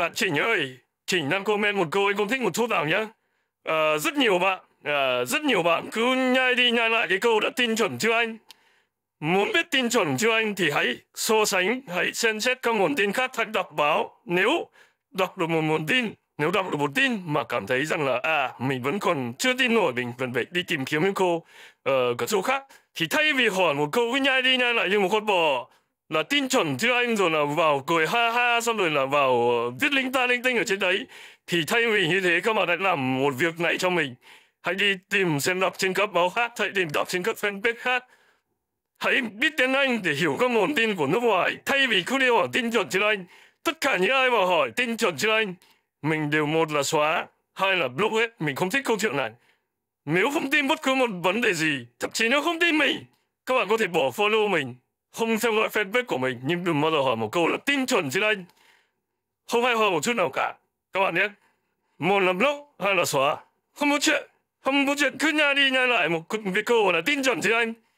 bạn Chỉnh ơi, Chỉnh đang comment một câu anh cũng thích một chút vào nhá. À, rất nhiều bạn, à, rất nhiều bạn cứ nhai đi nhai lại cái câu đã tin chuẩn chưa anh? Muốn biết tin chuẩn chưa anh thì hãy so sánh, hãy xem xét các nguồn tin khác, thật đọc báo. Nếu đọc được một nguồn tin, nếu đọc được một tin mà cảm thấy rằng là à mình vẫn còn chưa tin nổi mình vẫn phải đi tìm kiếm những câu ở uh, các chỗ khác thì thay vì hỏi một câu cứ nhai đi nhai lại như một con bò là tin chuẩn thưa anh rồi là vào cười ha ha xong rồi là vào ờ, viết linh ta linh tinh ở trên đấy thì thay vì như thế các bạn hãy làm một việc này cho mình hãy đi tìm xem đọc trên các báo khác hãy tìm đọc trên các fanpage khác hãy biết tiếng anh để hiểu các nguồn tin của nước ngoài thay vì cứ đi hỏi tin chuẩn trên anh tất cả những ai mà hỏi tin chuẩn trên anh mình đều một là xóa hai là block hết mình không thích câu chuyện này nếu không tin bất cứ một vấn đề gì thậm chí nếu không tin mình các bạn có thể bỏ follow mình không xem gọi fanpage của mình nhưng đừng bao giờ hỏi một câu là tin chuẩn xin anh không hay ho một chút nào cả các bạn nhé một là blog hai là xóa không có chuyện không có chuyện cứ nhai đi nhai lại một cái câu là tin chuẩn xin anh